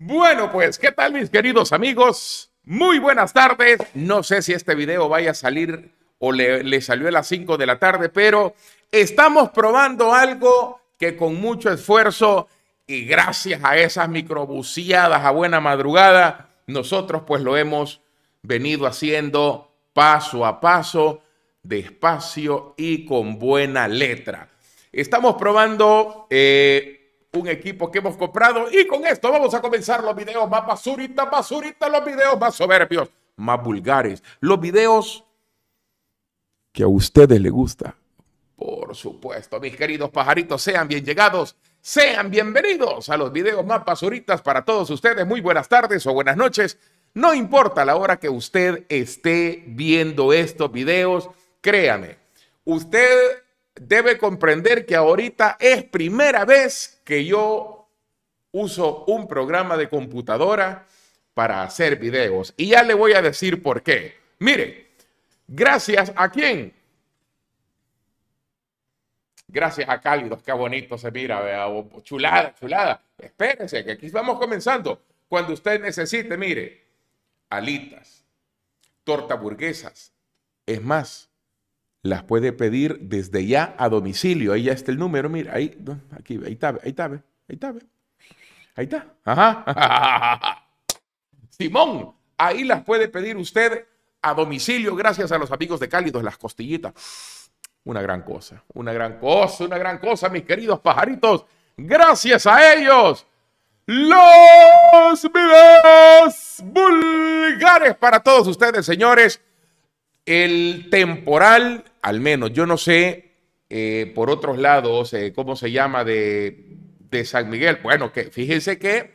Bueno, pues, ¿qué tal mis queridos amigos? Muy buenas tardes. No sé si este video vaya a salir o le, salió a las 5 de la tarde, pero estamos probando algo que con mucho esfuerzo y gracias a esas microbuciadas a buena madrugada, nosotros pues lo hemos venido haciendo paso a paso, despacio y con buena letra. Estamos probando... Eh, un equipo que hemos comprado. Y con esto vamos a comenzar los videos más basuritas, basuritas, los videos más soberbios, más vulgares. Los videos que a ustedes les gusta. Por supuesto, mis queridos pajaritos, sean bien llegados. Sean bienvenidos a los videos más basuritas para todos ustedes. Muy buenas tardes o buenas noches. No importa la hora que usted esté viendo estos videos, créame, usted debe comprender que ahorita es primera vez que yo uso un programa de computadora para hacer videos. Y ya le voy a decir por qué. Mire, gracias a quién. Gracias a Cálidos, qué bonito se mira, chulada, chulada. Espérense, que aquí vamos comenzando. Cuando usted necesite, mire, alitas, torta burguesas. Es más, las puede pedir desde ya a domicilio. Ahí ya está el número, mira, ahí, aquí, ahí está, ahí está, ahí está, Ajá. Simón, ahí las puede pedir usted a domicilio gracias a los amigos de Cálidos, las costillitas. Una gran cosa, una gran cosa, una gran cosa, mis queridos pajaritos. Gracias a ellos, los videos vulgares para todos ustedes, señores. El temporal, al menos, yo no sé eh, por otros lados eh, cómo se llama de, San Miguel. Bueno, que fíjense que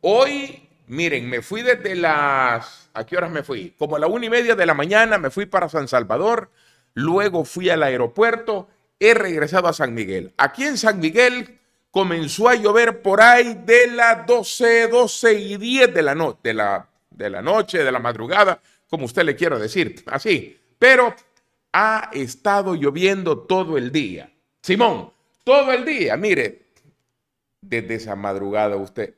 hoy, miren, me fui desde las. ¿A qué horas me fui? Como a la una y media de la mañana me fui para San Salvador, luego fui al aeropuerto, he regresado a San Miguel. Aquí en San Miguel comenzó a llover por ahí de las 12, 12 y 10 de la, noche, de la, de la noche, de la madrugada como usted le quiere decir, así. Pero ha estado lloviendo todo el día. Simón, todo el día, mire, desde esa madrugada usted,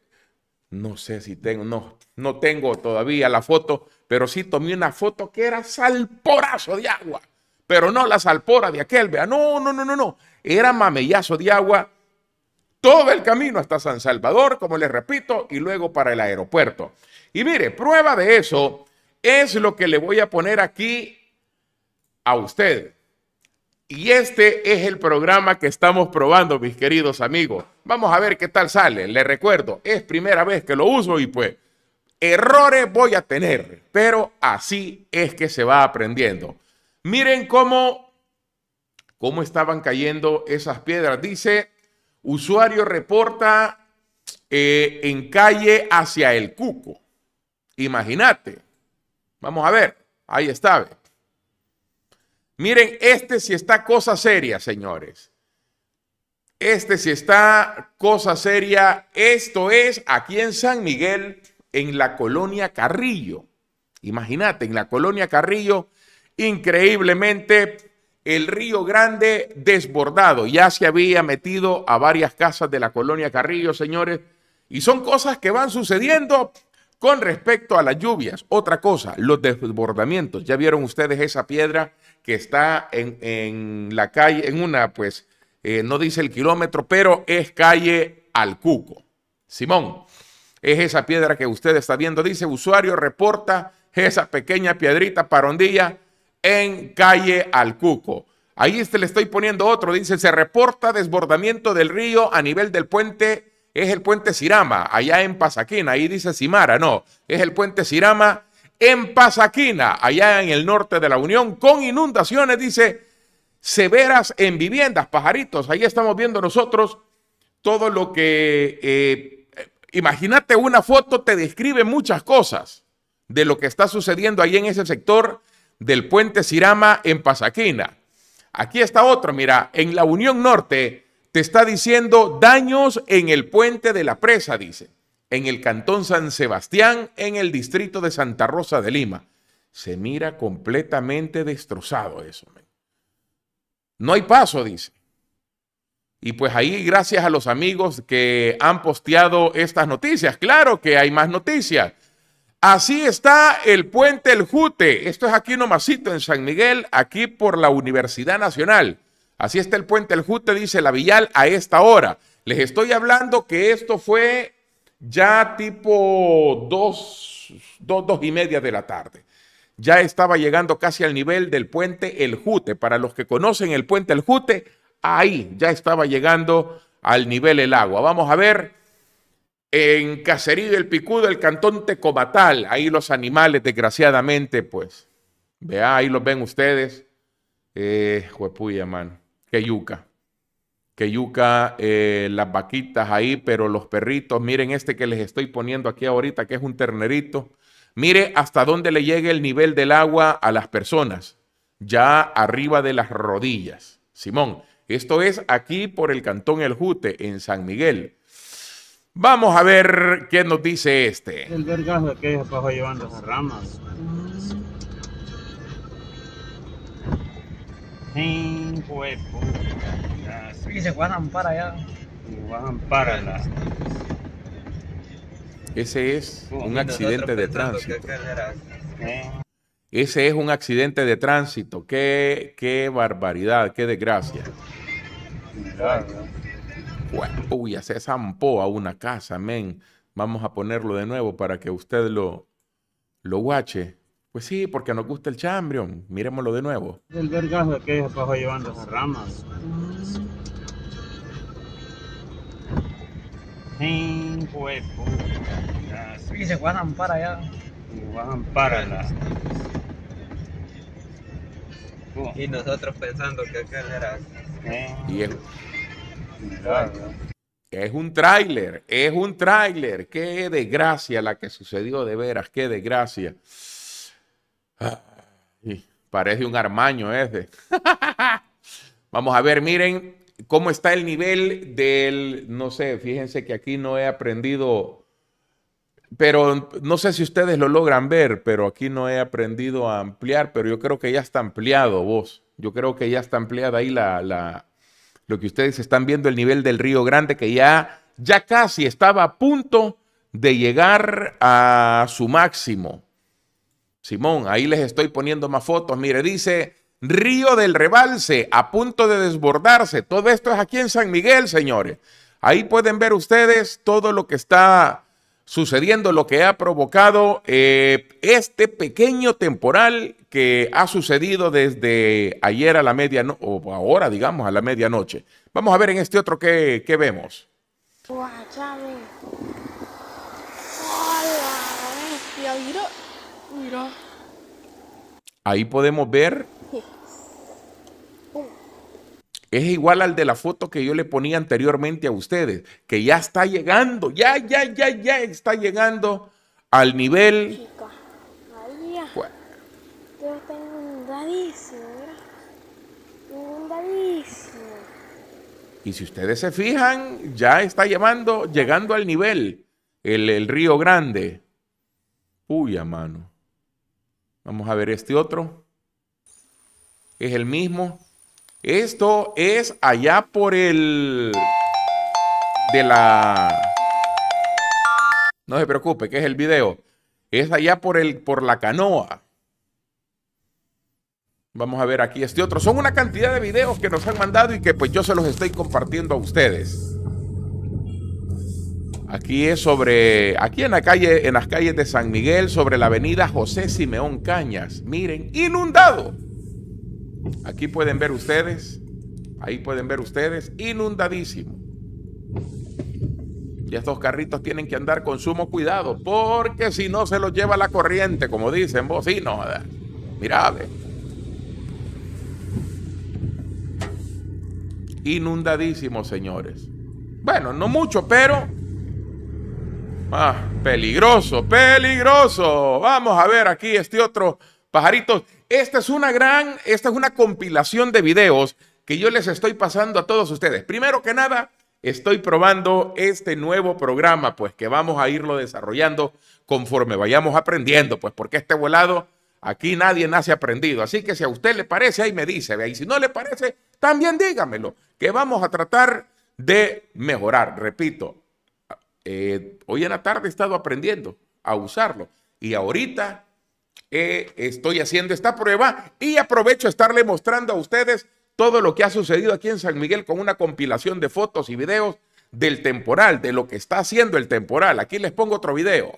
no sé si tengo, no, no tengo todavía la foto, pero sí tomé una foto que era salporazo de agua, pero no la salpora de aquel, vea, no, no, no, no, no, era mamellazo de agua todo el camino hasta San Salvador, como le repito, y luego para el aeropuerto. Y mire, prueba de eso es lo que le voy a poner aquí a usted. Y este es el programa que estamos probando, mis queridos amigos. Vamos a ver qué tal sale. Le recuerdo, es primera vez que lo uso y pues errores voy a tener, pero así es que se va aprendiendo. Miren cómo, cómo estaban cayendo esas piedras. Dice, usuario reporta eh, en calle hacia el Cuco. Imagínate. Vamos a ver. Ahí está. Miren, este sí está cosa seria, señores. Este sí está cosa seria. Esto es aquí en San Miguel, en la colonia Carrillo. Imagínate, en la colonia Carrillo, increíblemente el Río Grande desbordado. Ya se había metido a varias casas de la colonia Carrillo, señores. Y son cosas que van sucediendo con respecto a las lluvias, otra cosa, los desbordamientos. Ya vieron ustedes esa piedra que está en, la calle, en una, pues, eh, no dice el kilómetro, pero es calle al cuco. Simón, es esa piedra que usted está viendo. Dice, usuario reporta esa pequeña piedrita parondilla en calle al cuco. Ahí este le estoy poniendo otro. Dice, se reporta desbordamiento del río a nivel del puente es el puente Sirama, allá en Pasaquina, ahí dice Simara, no, es el puente Sirama en Pasaquina, allá en el norte de la Unión, con inundaciones, dice, severas en viviendas, pajaritos, ahí estamos viendo nosotros todo lo que, eh, imagínate una foto, te describe muchas cosas de lo que está sucediendo ahí en ese sector del puente Sirama en Pasaquina. Aquí está otro, mira, en la Unión Norte, te está diciendo daños en el puente de la presa, dice, en el cantón San Sebastián, en el distrito de Santa Rosa de Lima. Se mira completamente destrozado eso. No hay paso, dice. Y pues ahí, gracias a los amigos que han posteado estas noticias, claro que hay más noticias. Así está el puente El Jute. Esto es aquí nomasito en San Miguel, aquí por la Universidad Nacional. Así está el puente El Jute, dice la Villal, a esta hora. Les estoy hablando que esto fue ya tipo dos, dos, y media de la tarde. Ya estaba llegando casi al nivel del puente El Jute. Para los que conocen el puente El Jute, ahí ya estaba llegando al nivel el agua. Vamos a ver en Cacerí del Picudo, el cantón Tecobatal. Ahí los animales, desgraciadamente, pues, vea, ahí los ven ustedes. Eh, juepuya, mano que yuca que yuca, eh, las vaquitas ahí, pero los perritos, miren este que les estoy poniendo aquí ahorita, que es un ternerito. Mire hasta dónde le llega el nivel del agua a las personas, ya arriba de las rodillas. Simón, esto es aquí por el Cantón El Jute, en San Miguel. Vamos a ver qué nos dice este. El que llevando las ramas. Cinco Y se para allá. Se para Ese es un accidente de tránsito. Ese es un accidente de tránsito. Qué, qué barbaridad, qué desgracia. Bueno, uy, se zampó a una casa, amén Vamos a ponerlo de nuevo para que usted lo, lo guache. Pues sí, porque nos gusta el chambrion. Miremoslo de nuevo. El vergazo que ellos abajo llevando las ramas. Cinco. Y se guardan para allá. Se guardan para allá. Y nosotros pensando que aquel era. Y es... Es un tráiler, es un tráiler. Qué desgracia la que sucedió de veras, qué desgracia. Ah, parece un armaño ese. Vamos a ver, miren cómo está el nivel del, no sé, fíjense que aquí no he aprendido, pero no sé si ustedes lo logran ver, pero aquí no he aprendido a ampliar, pero yo creo que ya está ampliado vos. Yo creo que ya está ampliada ahí la, la lo que ustedes están viendo, el nivel del Río Grande, que ya, ya casi estaba a punto de llegar a su máximo. Simón, ahí les estoy poniendo más fotos. Mire, dice Río del Rebalse, a punto de desbordarse. Todo esto es aquí en San Miguel, señores. Ahí pueden ver ustedes todo lo que está sucediendo, lo que ha provocado eh, este pequeño temporal que ha sucedido desde ayer a la medianoche, o ahora, digamos, a la medianoche. Vamos a ver en este otro qué, vemos. Guachame. Hola, Ahí podemos ver. Es igual al de la foto que yo le ponía anteriormente a ustedes, que ya está llegando, ya, ya, ya, ya está llegando al nivel. Y si ustedes se fijan, ya está llamando, llegando al nivel, el, río grande. Uy, a mano. Vamos a ver este otro. Es el mismo. Esto es allá por el... De la... No se preocupe, que es el video. Es allá por, el, por la canoa. Vamos a ver aquí este otro. Son una cantidad de videos que nos han mandado y que pues yo se los estoy compartiendo a ustedes. Aquí es sobre, aquí en la calle, en las calles de San Miguel, sobre la avenida José Simeón Cañas. Miren, inundado. Aquí pueden ver ustedes, ahí pueden ver ustedes, inundadísimo. Y estos carritos tienen que andar con sumo cuidado, porque si no se los lleva la corriente, como dicen vos, sí, no, mirad. Inundadísimo, señores. Bueno, no mucho, pero Ah, peligroso, peligroso. Vamos a ver aquí este otro pajarito. Esta es una gran, esta es una compilación de videos que yo les estoy pasando a todos ustedes. Primero que nada, estoy probando este nuevo programa, pues que vamos a irlo desarrollando conforme vayamos aprendiendo, pues porque este volado aquí nadie nace aprendido. Así que si a usted le parece, ahí me dice, y si no le parece, también dígamelo, que vamos a tratar de mejorar. Repito, eh, hoy en la tarde he estado aprendiendo a usarlo y ahorita eh, estoy haciendo esta prueba y aprovecho a estarle mostrando a ustedes todo lo que ha sucedido aquí en San Miguel con una compilación de fotos y videos del temporal, de lo que está haciendo el temporal. Aquí les pongo otro video.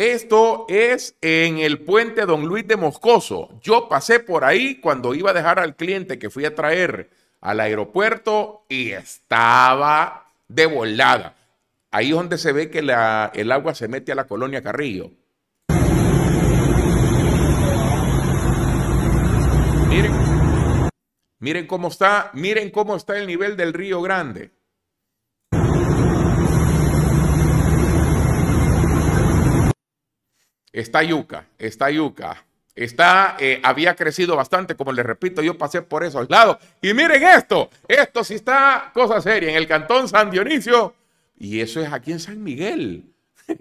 Esto es en el puente Don Luis de Moscoso. Yo pasé por ahí cuando iba a dejar al cliente que fui a traer al aeropuerto y estaba de volada. Ahí es donde se ve que el agua se mete a la colonia Carrillo. Miren, miren cómo está, miren cómo está el nivel del Río Grande. está yuca, está yuca. Está, eh, había crecido bastante, como les repito, yo pasé por esos lados. Y miren esto, esto sí está cosa seria en el cantón San Dionisio. Y eso es aquí en San Miguel.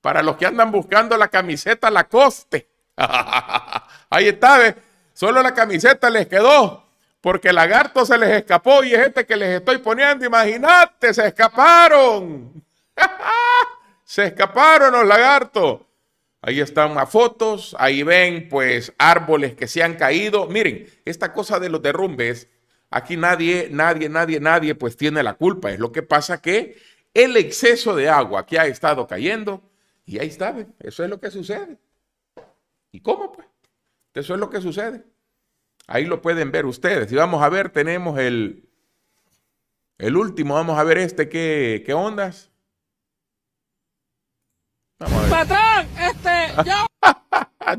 Para los que andan buscando la camiseta la coste. Ahí está, solo la camiseta les quedó porque el lagarto se les escapó y es este que les estoy poniendo. Imagínate, se escaparon. Se escaparon los lagartos. Ahí están las fotos, ahí ven pues árboles que se han caído. Miren, esta cosa de los derrumbes, aquí nadie, nadie, nadie, nadie pues tiene la culpa. Es lo que pasa que el exceso de agua que ha estado cayendo, y ahí está, eso es lo que sucede. ¿Y cómo pues? Eso es lo que sucede. Ahí lo pueden ver ustedes. Y vamos a ver, tenemos el, el último, vamos a ver este, ¿qué, qué ondas? Patrón, este,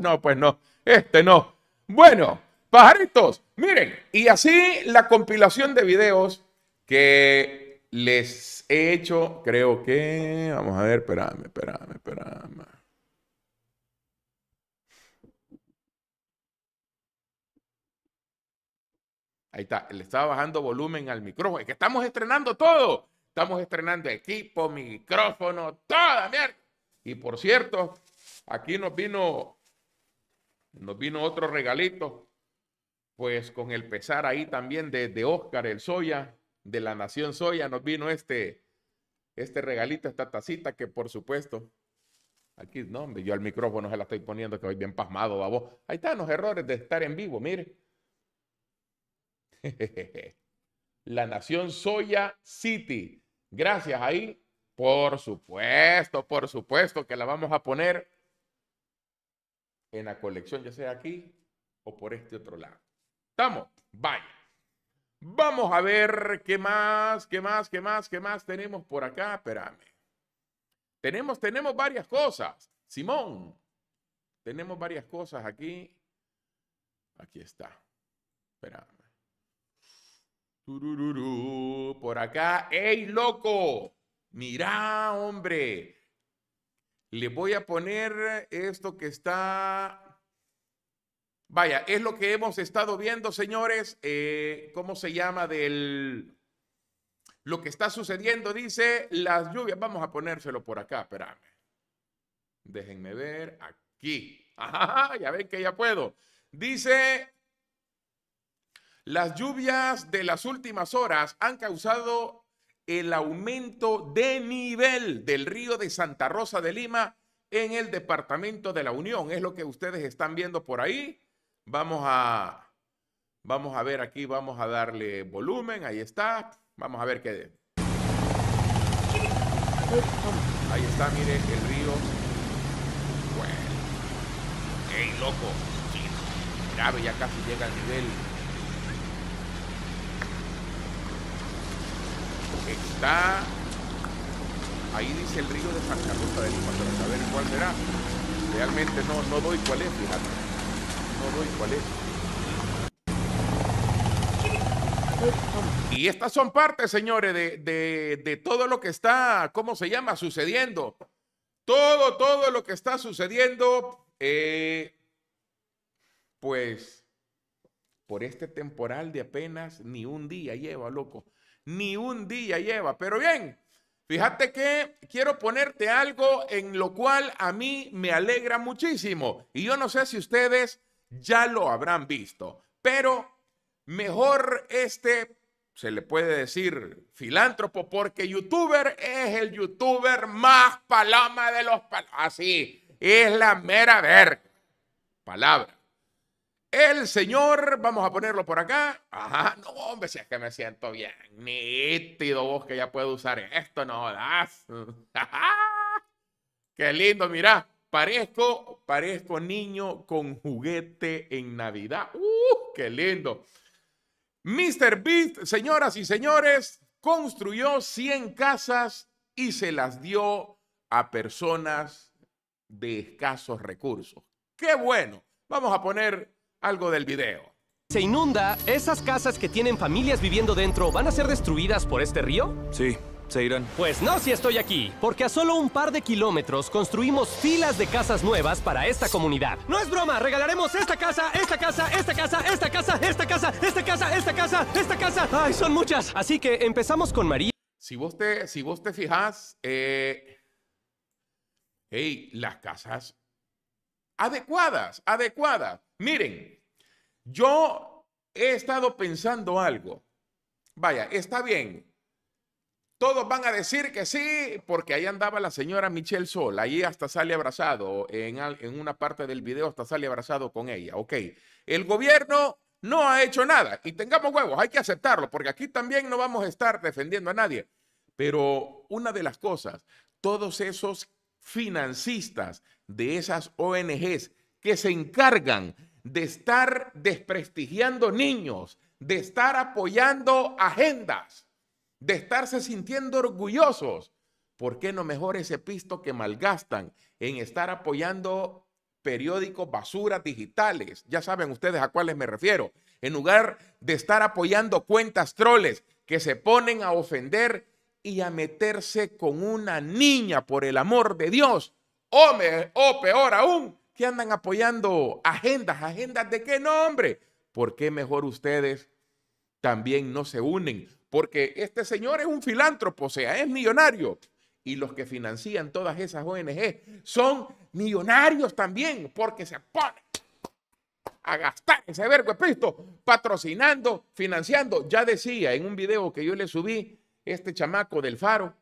no, pues no, este no. Bueno, pajaritos, miren, y así la compilación de videos que les he hecho, creo que. Vamos a ver, espérame, espérame, espérame. Ahí está, le estaba bajando volumen al micrófono. Es que estamos estrenando todo. Estamos estrenando equipo, micrófono, toda mierda. Y por cierto, aquí nos vino, nos vino otro regalito, pues con el pesar ahí también de, de Oscar el Soya, de la Nación Soya, nos vino este, este regalito, esta tacita que por supuesto, aquí, no, yo al micrófono se la estoy poniendo que voy bien pasmado, voz. Ahí están los errores de estar en vivo, mire. La Nación Soya City. Gracias ahí por supuesto, por supuesto que la vamos a poner en la colección, ya sea aquí o por este otro lado. ¿Estamos? Vaya. Vamos a ver qué más, qué más, qué más, qué más tenemos por acá. Espérame. Tenemos, tenemos varias cosas. Simón, tenemos varias cosas aquí. Aquí está. Espérame. por acá. ¡Ey, loco! Mirá, hombre, le voy a poner esto que está... Vaya, es lo que hemos estado viendo, señores. Eh, ¿Cómo se llama? Del... Lo que está sucediendo, dice, las lluvias. Vamos a ponérselo por acá, espérame. Déjenme ver aquí. ya ven que ya puedo. Dice, las lluvias de las últimas horas han causado el aumento de nivel del río de Santa Rosa de Lima en el departamento de la Unión. Es lo que ustedes están viendo por ahí. Vamos a, vamos a ver aquí, vamos a darle volumen. Ahí está. Vamos a ver qué. Ahí está, mire el río. loco! grave, ya casi llega al nivel está ahí dice el río de San Carlos de Lima para saber cuál será. Realmente no, no doy cuál es, fíjate. No doy cuál es. Y estas son partes, señores, de, todo lo que está, ¿cómo se llama? Sucediendo. Todo, todo lo que está sucediendo, eh, pues, por este temporal de apenas ni un día lleva, loco ni un día lleva. Pero bien, fíjate que quiero ponerte algo en lo cual a mí me alegra muchísimo. Y yo no sé si ustedes ya lo habrán visto, pero mejor este, se le puede decir filántropo, porque youtuber es el youtuber más paloma de los... palomas. Así, es la mera ver Palabra. El señor, vamos a ponerlo por acá. Ajá, no, hombre, si es que me siento bien. Nítido vos que ya puedo usar esto, no das. Qué lindo, mirá. Parezco, parezco niño con juguete en Navidad. ¡Uh, qué lindo! Mr. Beast, señoras y señores, construyó 100 casas y se las dio a personas de escasos recursos. ¡Qué bueno! Vamos a poner algo del video. ¿Se inunda? ¿Esas casas que tienen familias viviendo dentro van a ser destruidas por este río? Sí, se irán. Pues no si estoy aquí, porque a solo un par de kilómetros construimos filas de casas nuevas para esta comunidad. ¡No es broma! Regalaremos esta casa, esta casa, esta casa, esta casa, esta casa, esta casa, esta casa, esta casa. ¡Ay, son muchas! Así que empezamos con María. Si vos te, si vos te fijas, eh, hey, las casas adecuadas, adecuadas. Miren, yo he estado pensando algo. Vaya, está bien. Todos van a decir que sí, porque ahí andaba la señora Michelle Sol. Ahí hasta sale abrazado, en, en una parte del video hasta sale abrazado con ella. Ok, el gobierno no ha hecho nada. Y tengamos huevos, hay que aceptarlo, porque aquí también no vamos a estar defendiendo a nadie. Pero una de las cosas, todos esos financistas de esas ONGs que se encargan de estar desprestigiando niños, de estar apoyando agendas, de estarse sintiendo orgullosos. ¿Por qué no mejor ese pisto que malgastan en estar apoyando periódicos basura digitales? Ya saben ustedes a cuáles me refiero. En lugar de estar apoyando cuentas troles que se ponen a ofender y a meterse con una niña por el amor de Dios. O, o peor aún, que andan apoyando agendas, agendas de qué nombre. ¿Por qué mejor ustedes también no se unen? Porque este señor es un filántropo, o sea, es millonario. Y los que financian todas esas ONG son millonarios también, porque se ponen a gastar ese vergo pisto, patrocinando, financiando. Ya decía en un video que yo le subí, este chamaco del faro,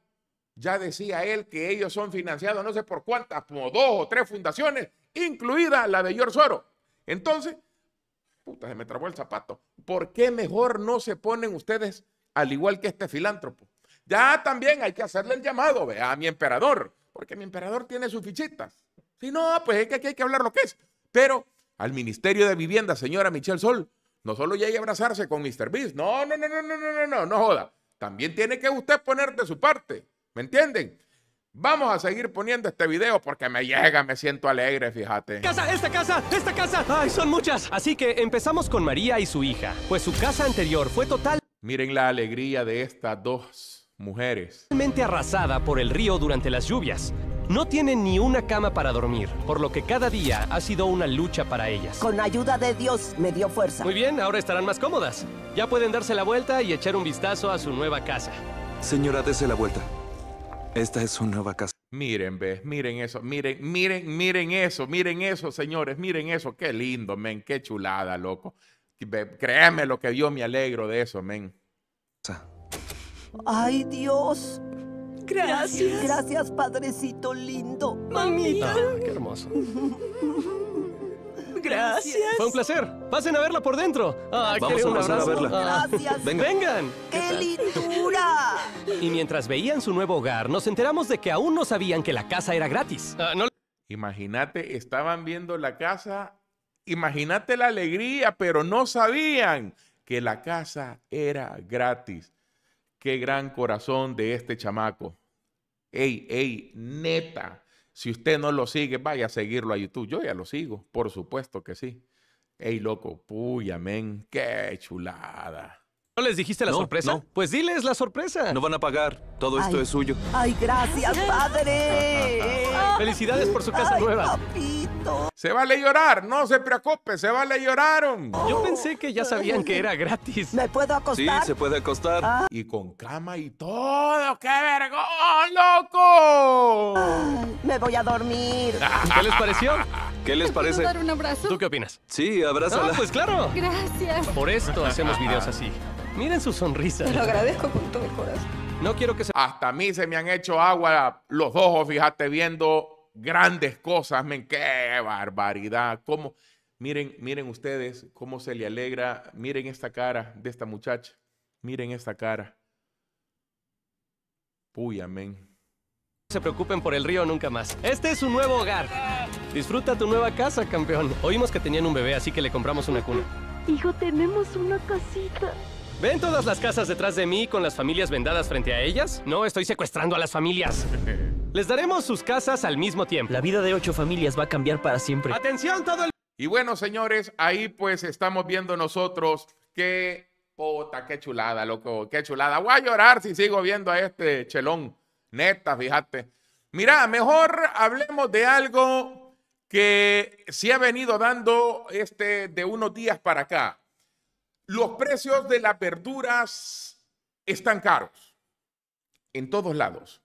ya decía él que ellos son financiados no sé por cuántas, como dos o tres fundaciones, incluida la de George Soros. Entonces, puta, se me trabó el zapato. ¿Por qué mejor no se ponen ustedes al igual que este filántropo? Ya también hay que hacerle el llamado ¿ve? a mi emperador, porque mi emperador tiene sus fichitas. Si no, pues es que aquí hay que hablar lo que es. Pero al Ministerio de Vivienda, señora Michelle Sol, no solo hay que abrazarse con Mr. Beast. No, no, no, no, no, no, no, no, no joda. También tiene que usted poner de su parte. ¿Me entienden? Vamos a seguir poniendo este video porque me llega, me siento alegre, fíjate. Casa, esta casa, esta casa. Ay, son muchas. Así que empezamos con María y su hija, pues su casa anterior fue total. Miren la alegría de estas dos mujeres. Totalmente arrasada por el río durante las lluvias. No tienen ni una cama para dormir, por lo que cada día ha sido una lucha para ellas. Con ayuda de Dios me dio fuerza. Muy bien, ahora estarán más cómodas. Ya pueden darse la vuelta y echar un vistazo a su nueva casa. Señora, dése la vuelta. Esta es una vacación. casa. Miren, ve, miren eso, miren, miren, miren eso, miren eso, señores, miren eso. Qué lindo, men, qué chulada, loco. Créeme lo que yo me alegro de eso, men. Ay, Dios. Gracias. Gracias, padrecito lindo. Mamita. Ah, qué hermoso. Gracias. Fue un placer. Pasen a verla por dentro. Vamos a Gracias. Vengan. ¡Qué lindura! Y mientras veían su nuevo hogar, nos enteramos de que aún no sabían que la casa era gratis. Ah, imagínate, estaban viendo la casa, imagínate la alegría, pero no sabían que la casa era gratis. Qué gran corazón de este chamaco. Ey, ey, neta, si usted no lo sigue, vaya a seguirlo a YouTube. Yo ya lo sigo, por supuesto que sí. Ey, loco, puy, amén, qué chulada. ¿No les dijiste la sorpresa? Pues diles la sorpresa. No van a pagar. Todo esto es suyo. Ay, gracias, padre. Felicidades por su casa nueva. Papito. Se vale llorar, no se preocupe, se vale llorar. Yo pensé que ya sabían que era gratis. ¿Me puedo acostar? Sí, se puede acostar. Ah. Y con cama y todo. ¡Qué vergón, loco! me voy a dormir. ¿Qué les pareció? ¿Qué les parece? ¿Puedo dar un abrazo? ¿Tú qué opinas? Sí, abrázala. Ah, pues claro. Gracias. Por esto hacemos videos así. Miren su sonrisa. Te lo agradezco con todo el corazón. No quiero que se... Hasta a mí se me han hecho agua los ojos, fíjate, viendo grandes cosas. Men, qué barbaridad. ¿Cómo? Miren, miren ustedes cómo se le alegra. Miren esta cara de esta muchacha. Miren esta cara. Uy, amén. se preocupen por el río nunca más. Este es su nuevo hogar. Disfruta tu nueva casa, campeón. Oímos que tenían un bebé, así que le compramos una cuna. Hijo, tenemos una casita. ¿Ven todas las casas detrás de mí con las familias vendadas frente a ellas? No estoy secuestrando a las familias. Les daremos sus casas al mismo tiempo. La vida de ocho familias va a cambiar para siempre. ¡Atención todo el... Y bueno, señores, ahí pues estamos viendo nosotros Qué pota, qué chulada, loco, qué chulada. Voy a llorar si sigo viendo a este chelón. Neta, fíjate. Mira, mejor hablemos de algo que se ha venido dando este de unos días para acá. Los precios de las verduras están caros en todos lados.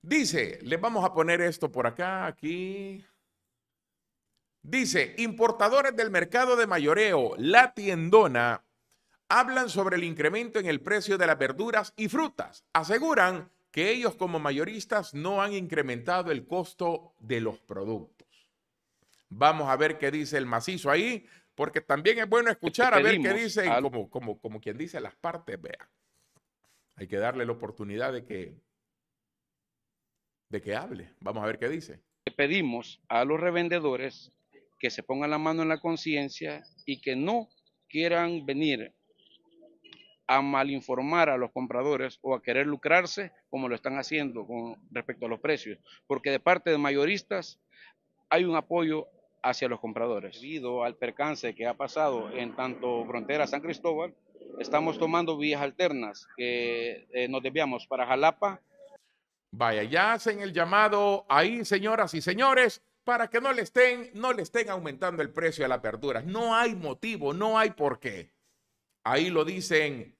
Dice, le vamos a poner esto por acá, aquí. Dice, importadores del mercado de mayoreo, la tiendona, hablan sobre el incremento en el precio de las verduras y frutas. Aseguran que ellos como mayoristas no han incrementado el costo de los productos. Vamos a ver qué dice el macizo ahí porque también es bueno escuchar a ver qué dicen, como, quien dice las partes, vea. Hay que darle la oportunidad de que, de que hable. Vamos a ver qué dice. Pedimos a los revendedores que se pongan la mano en la conciencia y que no quieran venir a malinformar a los compradores o a querer lucrarse como lo están haciendo con respecto a los precios, porque de parte de mayoristas hay un apoyo hacia los compradores. Debido al percance que ha pasado en tanto frontera San Cristóbal, estamos tomando vías alternas que eh, nos desviamos para Jalapa. Vaya, ya hacen el llamado ahí, señoras y señores, para que no le estén, no le estén aumentando el precio a las apertura. No hay motivo, no hay por qué. Ahí lo dicen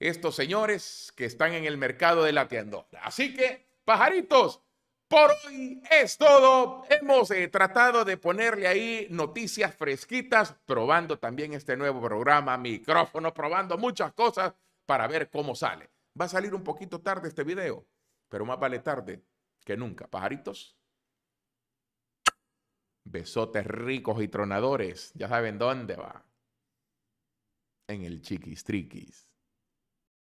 estos señores que están en el mercado de la tienda. Así que, pajaritos, por hoy es todo. Hemos eh, tratado de ponerle ahí noticias fresquitas, probando también este nuevo programa, micrófono, probando muchas cosas para ver cómo sale. Va a salir un poquito tarde este video, pero más vale tarde que nunca. Pajaritos, besotes ricos y tronadores. Ya saben dónde va. En el chiquis triquis.